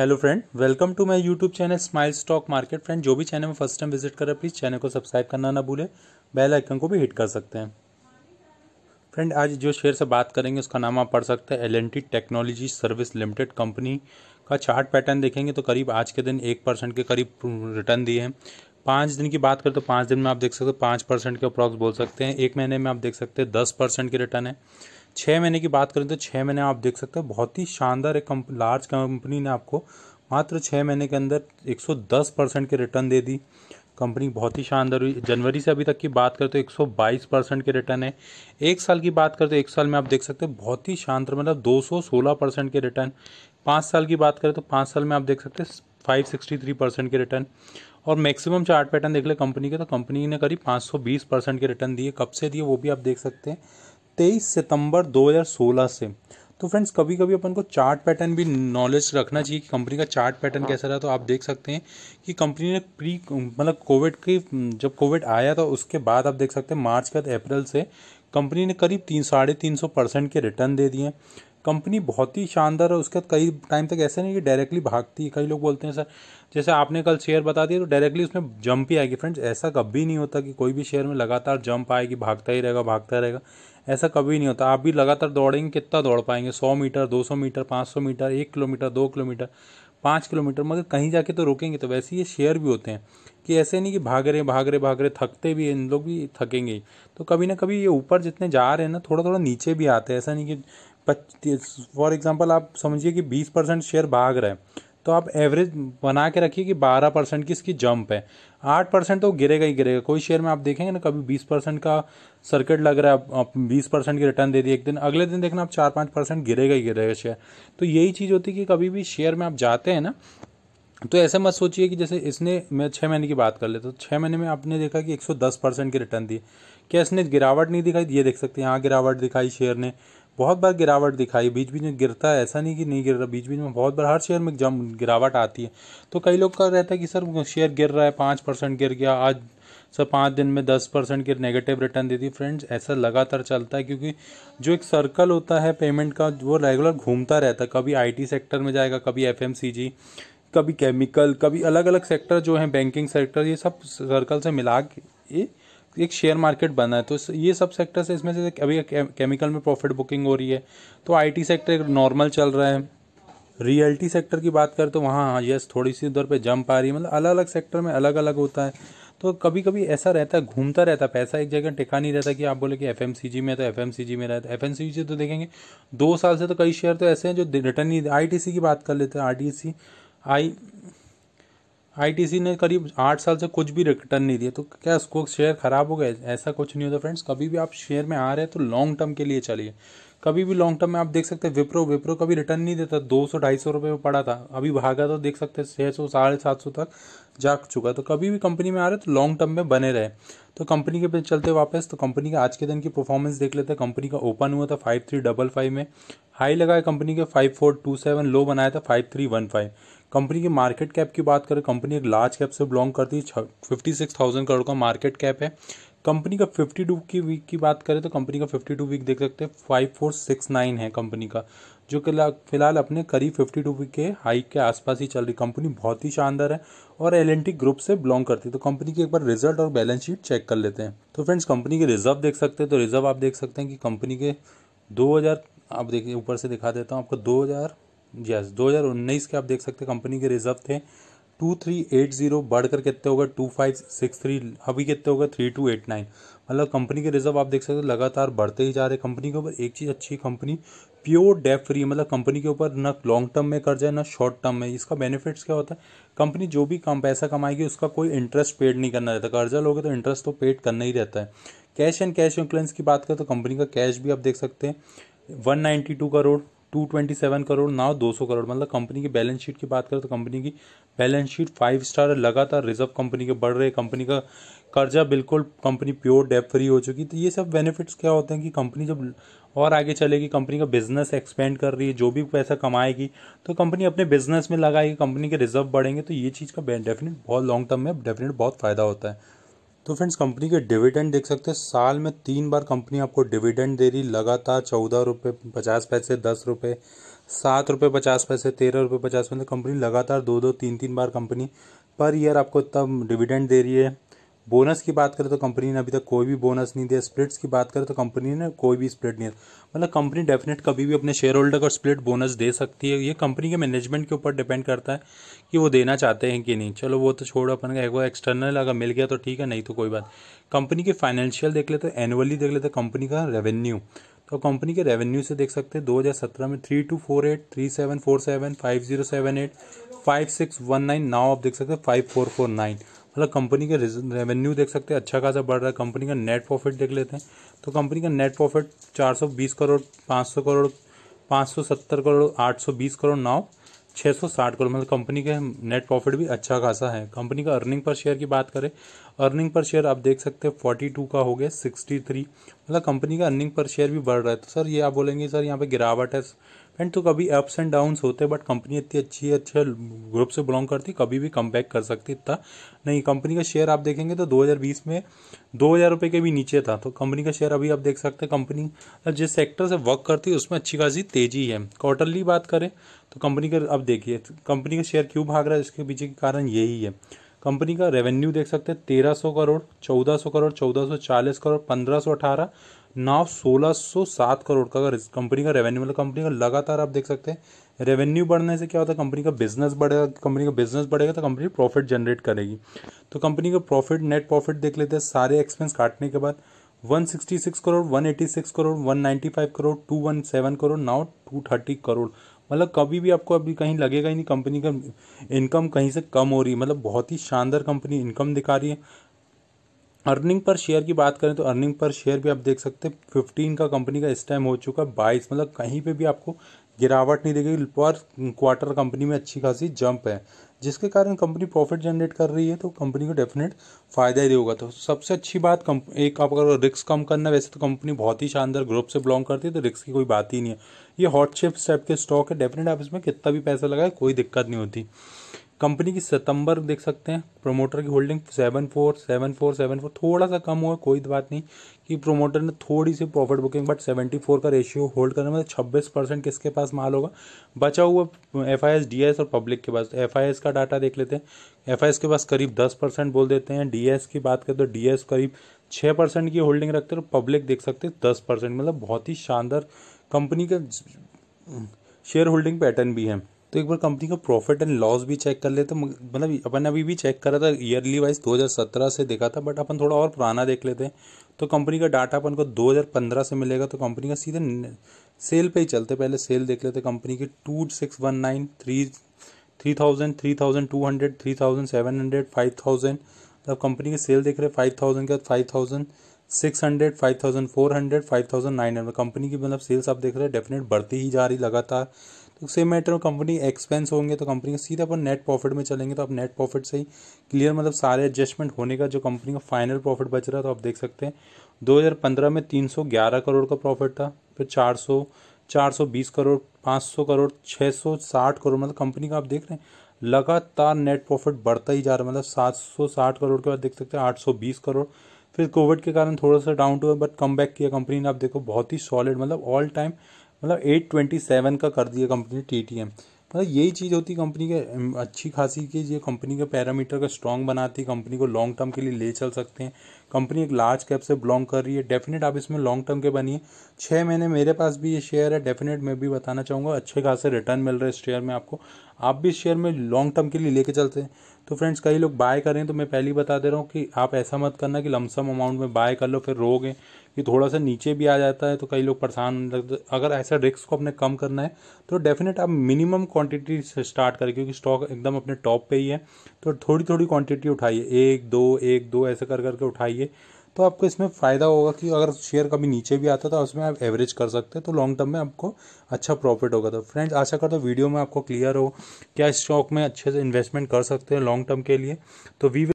hello friend welcome to my YouTube channel smile stock market friend जो भी channel में first time visit करें please channel को subscribe करना ना भूलें बेल आइकन को भी हिट कर सकते हैं फ्रेंड आज जो शेयर से बात करेंगे उसका नाम आप पढ़ सकते हैं L technology service limited company का चार्ट पैटर्न देखेंगे तो करीब आज के दिन एक परसेंट के करीब रिटर्न दिए हैं पाँच दिन की बात करें तो पाँच दिन में आप देख सकते हो पाँच परसेंट के अप्रॉक्स बोल सकते हैं एक महीने में आप देख सकते हैं दस परसेंट के रिटर्न है छः महीने की बात करें तो छः महीने आप देख सकते हैं बहुत ही शानदार एक कंप, लार्ज कंपनी ने आपको मात्र छः महीने के अंदर 110 परसेंट के रिटर्न दे दी कंपनी बहुत ही शानदार हुई जनवरी से अभी तक की बात करें तो 122 परसेंट के रिटर्न है एक साल की बात करें तो एक साल में आप देख सकते हैं बहुत ही शानदार मतलब 216 परसेंट के रिटर्न पाँच साल की बात करें तो पाँच साल में आप देख सकते हैं थ्री परसेंट के रिटर्न और मैक्सिमम चार्ट पैटर्न देख ले कंपनी के तो कंपनी ने करीब बीस परसेंट के रिटर्न दिए कब से दिए वो भी आप देख सकते हैं तेईस सितंबर 2016 से तो फ्रेंड्स कभी कभी अपन को चार्ट पैटर्न भी नॉलेज रखना चाहिए कि कंपनी का चार्ट पैटर्न कैसा रहा तो आप देख सकते हैं कि कंपनी ने प्री मतलब कोविड की जब कोविड आया था उसके बाद आप देख सकते हैं मार्च के बाद अप्रैल से कंपनी ने करीब तीन साढ़े तीन सौ परसेंट के रिटर्न दे दिए कंपनी बहुत ही शानदार है उसके कई टाइम तक ऐसा नहीं कि डायरेक्टली भागती है कई लोग बोलते हैं सर जैसे आपने कल शेयर बता दिया तो डायरेक्टली उसमें जंप ही आएगी फ्रेंड्स ऐसा कभी नहीं होता कि कोई भी शेयर में लगातार जंप आएगी भागता ही रहेगा भागता रहेगा ऐसा कभी नहीं होता आप भी लगातार दौड़ेंगे कितना दौड़ पाएंगे सौ मीटर दो सौ मीटर पाँच सौ मीटर एक किलोमीटर दो किलोमीटर पाँच किलोमीटर मगर कहीं जाके तो रुकेंगे तो वैसे ये शेयर भी होते हैं कि ऐसे नहीं कि भाग रहे भाग रहे भाग रहे थकते भी इन लोग भी थकेंगे तो कभी ना कभी ये ऊपर जितने जा रहे हैं ना थोड़ा थोड़ा नीचे भी आते हैं ऐसा नहीं कि फॉर एग्ज़ाम्पल आप समझिए कि बीस परसेंट शेयर भाग रहे हैं तो आप एवरेज बना के रखिए कि बारह परसेंट की इसकी जंप है आठ परसेंट तो गिरेगा ही गिरेगा कोई शेयर में आप देखेंगे ना कभी बीस परसेंट का सर्किट लग रहा है आप बीस परसेंट की रिटर्न दे दी एक दिन अगले दिन देखना आप चार पाँच परसेंट गिरेगा ही गिरेगा शेयर तो यही चीज़ होती है कि कभी भी शेयर में आप जाते हैं ना तो ऐसे मत सोचिए कि जैसे इसने मैं छः महीने की बात कर ले तो छः महीने में आपने देखा कि एक सौ दस परसेंट की रिटर्न दी क्या इसने गिरावट नहीं दिखाई ये देख सकते हैं यहाँ गिरावट दिखाई शेयर ने बहुत बार गिरावट दिखाई बीच बीच में गिरता है ऐसा नहीं कि नहीं गिर रहा बीच बीच में बहुत बार हर शेयर में जम गिरावट आती है तो कई लोग का रहता है कि सर शेयर गिर रहा है पाँच परसेंट गिर गया आज सर पाँच दिन में दस परसेंट की नेगेटिव रिटर्न देती फ्रेंड्स ऐसा लगातार चलता है क्योंकि जो एक सर्कल होता है पेमेंट का वो रेगुलर घूमता रहता है कभी आईटी सेक्टर में जाएगा कभी एफ कभी केमिकल कभी अलग अलग सेक्टर जो हैं बैंकिंग सेक्टर ये सब सर्कल से मिला के ये एक शेयर मार्केट बना है तो ये सब सेक्टर्स से इसमें से अभी केमिकल में प्रॉफिट बुकिंग हो रही है तो आईटी सेक्टर नॉर्मल चल रहा है रियल्टी सेक्टर की बात करें तो वहाँ हाँ यस थोड़ी सी उधर पे जंप आ रही है मतलब अलग अलग सेक्टर में अलग अलग होता है तो कभी कभी ऐसा रहता है घूमता रहता है पैसा एक जगह टिका नहीं रहता कि आप बोले कि एफ में तो एफ में रहता है एफ तो देखेंगे दो साल से तो कई शेयर तो ऐसे हैं जो रिटर्न नहीं आई की बात कर लेते हैं आर टी आई आईटीसी ने करीब आठ साल से कुछ भी रिटर्न नहीं दिया तो क्या उसको शेयर ख़राब हो गया ऐसा कुछ नहीं होता फ्रेंड्स कभी भी आप शेयर में आ रहे हैं तो लॉन्ग टर्म के लिए चलिए कभी भी लॉन्ग टर्म में आप देख सकते हैं विप्रो विप्रो कभी रिटर्न नहीं देता दो सौ ढाई सौ रुपये में पड़ा था अभी भागा तो देख सकते हैं छः सौ साढ़े सात सौ तक जा चुका तो कभी भी कंपनी में आ रहे तो लॉन्ग टर्म में बने रहे तो कंपनी के पे चलते वापस तो कंपनी का आज के दिन की परफॉर्मेंस देख लेते हैं कंपनी का ओपन हुआ था फाइव थ्री डबल फाइव में हाई लगाया कंपनी के five four two seven low बनाया था five three one five company की मार्केट कैप की बात करें कंपनी एक लार्ज कैप से बिलोंग करती है फिफ्टी सिक्स थाउजेंड करोड़ का मार्केट कैप है कंपनी का फिफ्टी टू की वीक की बात करें तो कंपनी का फिफ्टी टू वीक देख सकते हैं फाइव फोर सिक्स नाइन है कंपनी का जो कि फिलहाल अपने करीब फिफ्टी टू वीक के हाई के आसपास ही चल रही कंपनी बहुत ही शानदार है और एल ग्रुप से बिलोंग करती है तो कंपनी की एक बार रिजल्ट और बैलेंस शीट चेक कर लेते हैं तो फ्रेंड्स कंपनी के रिजर्व देख सकते हैं तो रिजर्व आप देख सकते हैं कि कंपनी के दो हज़ार आप देखिए ऊपर से दिखा देता हूँ आपको दो हज़ार यस 2019 के आप देख सकते हैं कंपनी के रिजर्व थे टू थ्री एट जीरो बढ़कर कितने होगा टू फाइव सिक्स थ्री अभी कितने होगा थ्री टू एट नाइन मतलब कंपनी के रिजर्व आप देख सकते हैं लगातार बढ़ते ही जा रहे कंपनी के ऊपर एक चीज़ अच्छी कंपनी प्योर डेप फ्री मतलब कंपनी के ऊपर ना लॉन्ग टर्म में कर्जा है ना शॉर्ट टर्म में इसका बेनिफिट्स क्या होता है कंपनी जो भी कम पैसा कमाएगी उसका कोई इंटरेस्ट पेड नहीं करना रहता कर्जा लोगे तो इंटरेस्ट तो पेड करना ही रहता है कैश एंड कैश इंक्लेंस की बात करें तो कंपनी का कैश भी आप देख सकते हैं one ninety two crore two twenty seven crore now दो सौ करोड़ मतलब कंपनी की बैलेंस शीट की बात करें तो कंपनी की बैलेंस शीट फाइव स्टार लगातार रिजर्व कंपनी के बढ़ रहे कंपनी का कर्जा बिल्कुल कंपनी प्योर डेप फ्री हो चुकी तो ये सब बेनिफिट्स क्या होते हैं कि कंपनी जब और आगे चलेगी कंपनी का बिजनेस एक्सपेंड कर रही है जो भी पैसा कमाएगी तो कंपनी अपने बिजनेस में लगाएगी कंपनी के रिजर्व बढ़ेंगे तो ये चीज़ का डेफिनेट बहुत लॉन्ग टर्म में डेफिनेट बहुत फ़ायदा होता है तो फ्रेंड्स कंपनी के डिविडेंड देख सकते हैं साल में तीन बार कंपनी आपको डिविडेंड दे रही लगातार चौदह रुपये पचास पैसे दस रुपये सात रुपये पचास पैसे तेरह रुपये पचास पैसे कंपनी मतलब लगातार दो दो तीन तीन बार कंपनी पर ईयर आपको इतना डिविडेंड दे रही है बोनस की बात करें तो कंपनी ने अभी तक कोई भी बोनस नहीं दिया स्प्लिट्स की बात करें तो कंपनी ने कोई भी स्प्लिट नहीं मतलब कंपनी डेफिनेट कभी भी अपने शेयर होल्डर को स्प्लिट बोनस दे सकती है ये कंपनी के मैनेजमेंट के ऊपर डिपेंड करता है कि वो देना चाहते हैं कि नहीं चलो वो तो छोड़ो अपन का एक बार एक्सटर्नल अगर मिल गया तो ठीक है नहीं तो कोई बात कंपनी के फाइनेंशियल देख लेते तो एनुअली देख लेते कंपनी का रेवेन्यू तो कंपनी के रेवेन्यू से देख सकते हैं सत्रह में three two four eight three seven four seven five zero seven eight five six one nine now आप देख सकते हैं फाइव फोर फोर नाइन मतलब कंपनी के रेवेन्यू देख सकते हैं अच्छा खासा बढ़ रहा है कंपनी का नेट प्रॉफिट देख लेते हैं तो कंपनी का net profit 420 crore 500 crore 570 crore 820 crore now 660 crore मतलब कंपनी के नेट प्रॉफिट भी अच्छा खासा है कंपनी का अर्निंग पर शेयर की बात करें अर्निंग पर शेयर आप देख सकते हैं फोर्टी का हो गया सिक्सटी मतलब कंपनी का अर्निंग पर शेयर भी बढ़ रहा है तो सर ये आप बोलेंगे सर यहाँ पर गिरावट है एंड तो कभी अप्स एंड डाउन्स होते हैं बट कंपनी इतनी अच्छी है अच्छे ग्रुप से बिलोंग करती कभी भी कम बैक कर सकती इतना नहीं कंपनी का शेयर आप देखेंगे तो 2020 में दो हज़ार रुपये के भी नीचे था तो कंपनी का शेयर अभी आप देख सकते हैं कंपनी मतलब जिस सेक्टर से वर्क करती है उसमें अच्छी खासी तेज़ी है क्वार्टरली बात करें तो कंपनी का अब देखिए कंपनी का शेयर क्यों भाग रहा है इसके पीछे के कारण यही है कंपनी का रेवेन्यू देख सकते हैं तेरह सौ करोड़ चौदह सौ करोड़ चौदह सौ चालीस करोड़ पंद्रह सौ अठारह नाव 1607 करोड़ का अगर कंपनी का रेवेन्यू मतलब कंपनी का लगातार आप देख सकते हैं रेवेन्यू बढ़ने से क्या होता है कंपनी का बिजनेस बढ़ेगा कंपनी का बिजनेस बढ़ेगा तो कंपनी प्रॉफिट जनरेट करेगी तो कंपनी का प्रॉफिट नेट प्रॉफिट देख लेते हैं सारे एक्सपेंस काटने के बाद 166 करोड़ 186 करोड़ 195 करोड़ 217 करोड़ नाउ 230 करोड़ मतलब कभी भी आपको अभी कहीं लगेगा ही नहीं कंपनी का इनकम कहीं से कम हो रही है मतलब बहुत ही शानदार कंपनी इनकम दिखा रही है अर्निंग पर शेयर की बात करें तो अर्निंग पर शेयर भी आप देख सकते हैं फिफ्टीन का कंपनी का इस टाइम हो चुका है बाईस मतलब कहीं पे भी आपको गिरावट नहीं देगी पर क्वार्टर कंपनी में अच्छी खासी जंप है जिसके कारण कंपनी प्रॉफिट जनरेट कर रही है तो कंपनी को डेफिनेट फ़ायदा ही होगा तो सबसे अच्छी बात एक आप अगर रिक्स कम करना वैसे तो कंपनी बहुत ही शानदार ग्रुप से बिलोंग करती है तो रिस्क की कोई बात ही नहीं है ये हॉट चिप्स टाइप के स्टॉक है डेफिनेट आप इसमें कितना भी पैसा लगाए कोई दिक्कत नहीं होती कंपनी की सितंबर देख सकते हैं प्रोमोटर की holding seven four seven four seven four थोड़ा सा कम हुआ कोई बात नहीं कि प्रोमोटर ने थोड़ी सी profit booking but seventy four का रेशियो होल्ड करने में तो छब्बीस परसेंट किसके पास माल होगा बचा हुआ F I S D S और पब्लिक के पास एफ आई एस का डाटा देख लेते हैं एफ आई एस के पास करीब दस परसेंट बोल देते हैं डी एस की बात करें तो डी एस करीब छः परसेंट की होल्डिंग रखते हैं और पब्लिक देख सकते हैं दस परसेंट मतलब बहुत ही शानदार कंपनी का शेयर होल्डिंग पैटर्न भी है तो एक बार कंपनी का प्रॉफिट एंड लॉस भी चेक कर लेते तो मतलब अपन अभी भी चेक करा था ईयरली वाइज 2017 से देखा था बट अपन थोड़ा और पुराना देख लेते हैं तो कंपनी का डाटा अपन को 2015 से मिलेगा तो कंपनी का सीधे सेल पे ही चलते पहले सेल देख लेते कंपनी की two six one nine three three thousand three thousand two hundred three thousand seven hundred five thousand अब कंपनी के सेल देख रहे हैं फाइव थाउजेंड के बाद five thousand six hundred five thousand four hundred five thousand nine hundred company की मतलब sales आप देख रहे हैं डेफिनेट बढ़ती ही जा रही लगातार तो सेम मैटर कंपनी एक्सपेंस होंगे तो कंपनी का सीधा अपन नेट प्रॉफिट में चलेंगे तो आप नेट प्रॉफिट से ही क्लियर मतलब सारे एडजस्टमेंट होने का जो कंपनी का फाइनल प्रॉफिट बच रहा है तो आप देख सकते हैं 2015 में 311 करोड़ का प्रॉफिट था फिर 400 420 करोड़ 500 करोड़ 660 करोड़ मतलब कंपनी का आप देख रहे हैं लगातार नेट प्रॉफिट बढ़ता ही जा रहा है मतलब 760 करोड़ के बाद देख सकते हैं 820 करोड़ फिर कोविड के कारण थोड़ा सा डाउन टू है बट कम बैक किया कंपनी ने आप देखो बहुत ही सॉलिड मतलब ऑल टाइम मतलब एट ट्वेंटी सेवन का कर दिया कंपनी टी टी एम मतलब यही चीज़ होती है कंपनी के अच्छी खासी की ये कंपनी के पैरामीटर का स्ट्रॉन्ग बनाती है कंपनी को लॉन्ग टर्म के लिए ले चल सकते हैं कंपनी एक लार्ज कैप से बिलोंग कर रही है डेफिनेट आप इसमें लॉन्ग टर्म के बनिए छः महीने मेरे पास भी ये शेयर है डेफिनेट मैं भी बताना चाहूँगा अच्छे खासे रिटर्न मिल रहे हैं शेयर में आपको आप भी शेयर में लॉन्ग टर्म के लिए लेके चलते हैं तो फ्रेंड्स कई लोग बाय करें तो मैं पहले ही बता दे रहा हूँ कि आप ऐसा मत करना कि लमसम अमाउंट में बाय कर लो फिर रोगे कि थोड़ा सा नीचे भी आ जाता है तो कई लोग परेशान लगते अगर ऐसा रिस्क को अपने कम करना है तो डेफिनेट आप मिनिमम क्वांटिटी से स्टार्ट करें क्योंकि स्टॉक एकदम अपने टॉप पे ही है तो थोड़ी थोड़ी क्वांटिटी उठाइए एक दो एक दो ऐसे कर करके उठाइए चाहिए तो आपको इसमें फ़ायदा होगा कि अगर शेयर कभी नीचे भी आता तो उसमें आप एवरेज कर सकते हैं तो लॉन्ग टर्म में आपको अच्छा प्रॉफिट होगा तो फ्रेंड्स आशा करता हूँ वीडियो में आपको क्लियर हो क्या स्टॉक में अच्छे से इन्वेस्टमेंट कर सकते हैं लॉन्ग टर्म के लिए तो वी